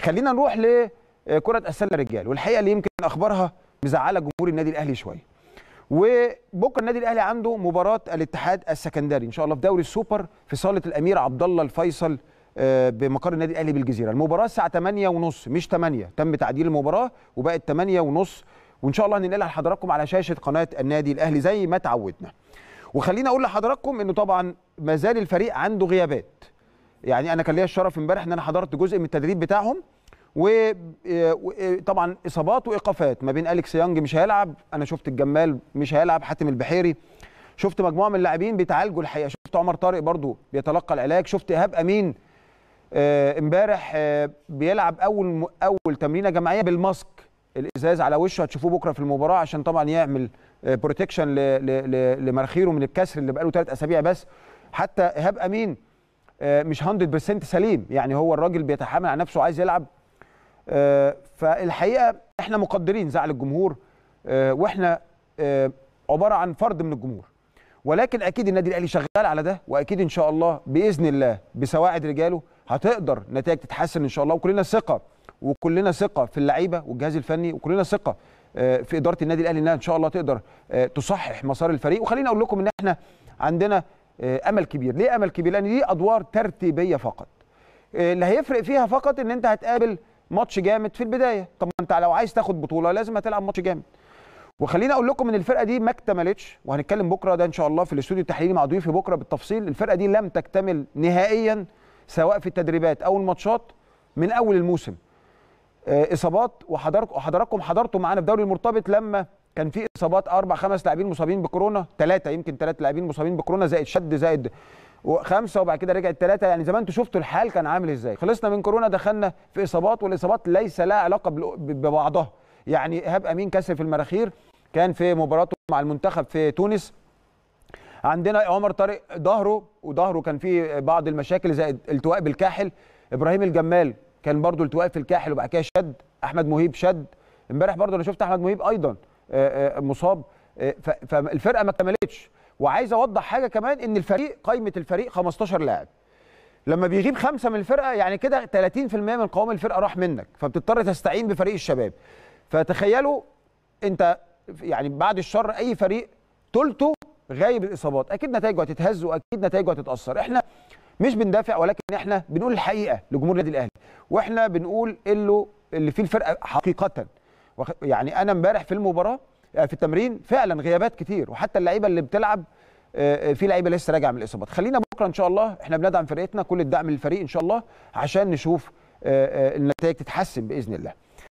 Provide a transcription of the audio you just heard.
خلينا نروح لكره آه، السله الرجال والحقيقه اللي يمكن اخبارها مزعله جمهور النادي الاهلي شويه وبكره النادي الاهلي عنده مباراه الاتحاد السكندري ان شاء الله في دوري السوبر في صاله الامير عبد الله الفيصل آه، بمقر النادي الاهلي بالجزيره المباراه الساعه 8:30 مش 8 تم تعديل المباراه وبقت 8:30 وان شاء الله هننقلها لحضراتكم على شاشه قناه النادي الاهلي زي ما تعودنا وخليني اقول لحضراتكم انه طبعا ما زال الفريق عنده غيابات يعني انا كان ليا الشرف امبارح ان انا حضرت جزء من التدريب بتاعهم وطبعا اصابات وايقافات ما بين اليكس يانج مش هيلعب انا شفت الجمال مش هيلعب حاتم البحيري شفت مجموعه من اللاعبين بيتعالجوا الحقيقه شفت عمر طارق برضو بيتلقى العلاج شفت ايهاب امين آه، امبارح آه بيلعب اول اول تمرينه جماعيه بالماسك الازاز على وشه هتشوفوه بكره في المباراه عشان طبعا يعمل آه بروتكشن لمرخيره من الكسر اللي بقاله ثلاث اسابيع بس حتى ايهاب امين آه، مش 100% سليم يعني هو الراجل بيتحامل على نفسه عايز يلعب آه، فالحقيقه احنا مقدرين زعل الجمهور آه، واحنا عباره عن فرد من الجمهور ولكن اكيد النادي الاهلي شغال على ده واكيد ان شاء الله باذن الله بسواعد رجاله هتقدر نتائج تتحسن ان شاء الله وكلنا ثقه وكلنا ثقه في اللعيبه والجهاز الفني وكلنا ثقه في اداره النادي الاهلي انها ان شاء الله تقدر تصحح مسار الفريق وخليني اقول لكم ان احنا عندنا آه، امل كبير ليه امل كبير لان دي ادوار ترتيبيه فقط آه، اللي هيفرق فيها فقط ان انت هتقابل ماتش جامد في البدايه طب ما انت لو عايز تاخد بطوله لازم هتلعب ماتش جامد وخليني اقول لكم ان الفرقه دي ما اكتملتش وهنتكلم بكره ده ان شاء الله في الاستوديو التحليلي مع ضيوفي بكره بالتفصيل الفرقه دي لم تكتمل نهائيا سواء في التدريبات او الماتشات من اول الموسم آه، اصابات وحضرتك وحضراتكم حضرتوا معانا في دوري المرتبط لما كان في اصابات اربع خمس لاعبين مصابين بكورونا ثلاثه يمكن ثلاث لاعبين مصابين بكورونا زائد شد زائد خمسه وبعد كده رجعت ثلاثه يعني زمان انتوا شفتوا الحال كان عامل ازاي خلصنا من كورونا دخلنا في اصابات والاصابات ليس لها علاقه ببعضها يعني ايهاب امين كسر في المراخير كان في مباراته مع المنتخب في تونس عندنا عمر طارق ظهره وظهره كان فيه بعض المشاكل زائد التواء بالكاحل ابراهيم الجمال كان برضو التواء في الكاحل وبعد كده شد احمد مهيب شد امبارح برضو انا شفت احمد مهيب ايضا آه، آه، مصاب آه، فالفرقه ما اكتملتش وعايز اوضح حاجه كمان ان الفريق قائمه الفريق 15 لاعب لما بيغيب خمسه من الفرقه يعني كده 30% من قوام الفرقه راح منك فبتضطر تستعين بفريق الشباب فتخيلوا انت يعني بعد الشر اي فريق ثلثه غايب الاصابات اكيد نتائجه هتتهز واكيد نتائجه هتتاثر احنا مش بندافع ولكن احنا بنقول الحقيقه لجمهور النادي الاهلي واحنا بنقول اللي اللي فيه الفرقه حقيقه يعني انا امبارح في المباراه آه، في التمرين فعلا غيابات كتير وحتى اللعيبه اللي بتلعب آه، آه، في لعيبه لسه راجعه من الاصابات خلينا بكره ان شاء الله احنا بندعم فرقتنا كل الدعم للفريق ان شاء الله عشان نشوف النتائج تتحسن باذن الله